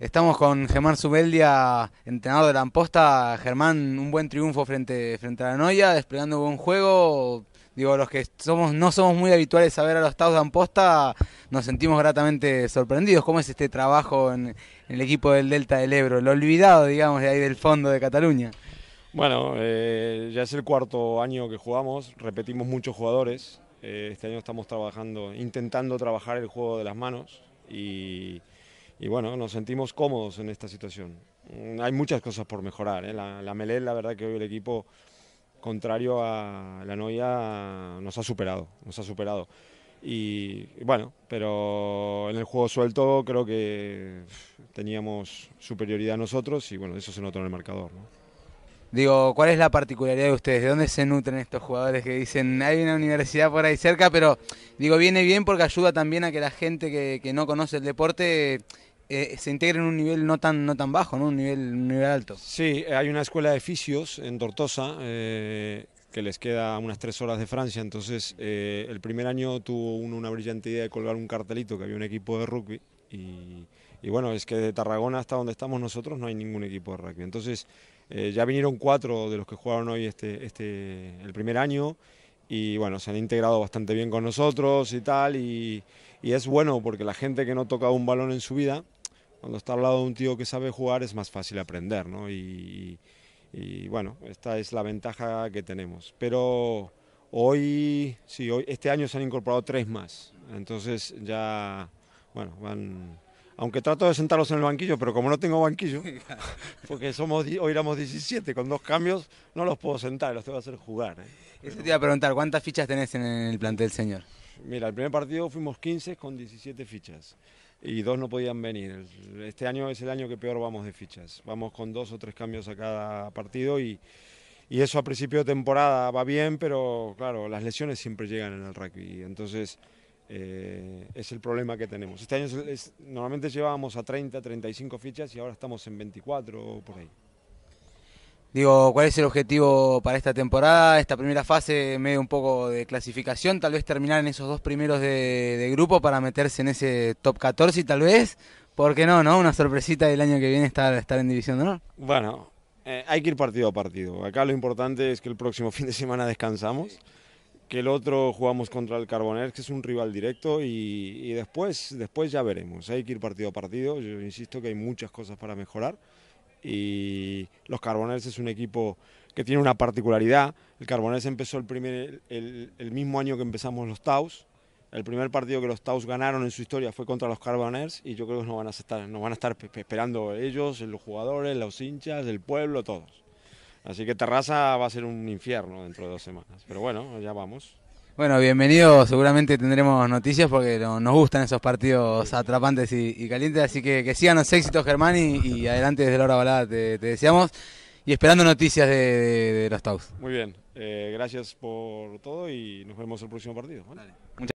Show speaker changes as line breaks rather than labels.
Estamos con Germán Subeldia entrenador de la Amposta. Germán, un buen triunfo frente, frente a la Noia, desplegando un buen juego. Digo, los que somos no somos muy habituales a ver a los Taos de Amposta, nos sentimos gratamente sorprendidos. ¿Cómo es este trabajo en, el equipo del Delta del Ebro? Lo olvidado, digamos, de ahí del fondo de Cataluña.
Bueno, eh, ya es el cuarto año que jugamos, repetimos muchos jugadores. Eh, este año estamos trabajando, intentando trabajar el juego de las manos y y bueno, nos sentimos cómodos en esta situación. Mm, hay muchas cosas por mejorar. ¿eh? La, la Melé, la verdad que hoy el equipo, contrario a la Noia, nos ha superado, nos ha superado. Y, bueno, pero en el juego suelto creo que
teníamos superioridad nosotros y bueno, eso se notó en el marcador. Digo, ¿cuál es la particularidad de ustedes? ¿De dónde se nutren estos jugadores que dicen hay una universidad por ahí cerca? Pero digo, viene bien porque ayuda también a que la gente que no conoce el deporte eh, se integran en un nivel no tan, no tan bajo, ¿no? un, nivel, nivel alto. Sí, eh, hay una escuela de fisios
en Tortosa eh, que les queda unas tres horas de Francia, entonces el primer año tuvo una brillante idea de colgar un cartelito que había un equipo de rugby y, bueno, es que de Tarragona hasta donde estamos nosotros no hay ningún equipo de rugby. Entonces ya vinieron cuatro de los que jugaron hoy este, este, el primer año y bueno, se han integrado bastante bien con nosotros y tal y y es bueno porque la gente que no toca un balón en su vida, cuando está al lado de un tío que sabe jugar es más fácil aprender, ¿no? Y, bueno, esta es la ventaja que tenemos. Pero hoy, sí, hoy, este año se han incorporado tres más. Entonces ya, bueno, van aunque trato de
sentarlos en el banquillo, pero como no tengo banquillo,
porque somos, hoy éramos 17, con dos cambios no los puedo sentar, los tengo que hacer jugar. ¿eh? Eso te iba a preguntar,
¿cuántas fichas tenés en el plantel, señor?
mira, el primer partido fuimos 15 con 17 fichas y dos no podían venir. Este año es el año que peor vamos de fichas. Vamos con dos o tres cambios a cada partido y, eso a principio de temporada va bien, pero claro, las lesiones siempre llegan en el rugby. Entonces eh, es el problema que tenemos. Este año normalmente llevábamos a 30, 35 fichas y ahora estamos en 24 o por ahí.
Digo, ¿cuál es el objetivo para esta temporada? Esta primera fase, medio un poco de clasificación, tal vez terminar en esos dos primeros de, grupo para meterse en ese top 14 y tal vez, ¿por qué no, no? Una sorpresita del año que viene estar, estar en División de
Bueno, eh, hay que ir partido a partido. Acá lo importante es que el próximo fin de semana descansamos, que el otro jugamos contra el Carboner, que es un rival directo, y, y después, después ya veremos. Hay que ir partido a partido. Yo insisto que hay muchas cosas para mejorar y los Carboners es un equipo que tiene una particularidad. El Carboners empezó el, primer, el, mismo año que empezamos los Taos. El primer partido que los Taus ganaron en su historia fue contra los Carboners y yo creo que nos van a estar, nos van a estar esperando ellos, los jugadores, los hinchas, el pueblo, todos. Así que Terraza va a ser un infierno dentro de dos semanas. Pero bueno, ya vamos.
Bueno, bienvenido. Seguramente tendremos noticias porque nos gustan esos partidos atrapantes y, calientes. Así que que sigan los éxitos, Germán, y, adelante desde la hora balada te, deseamos. Y esperando noticias de, los Taus.
Muy bien. Eh, gracias por todo y nos vemos el próximo partido.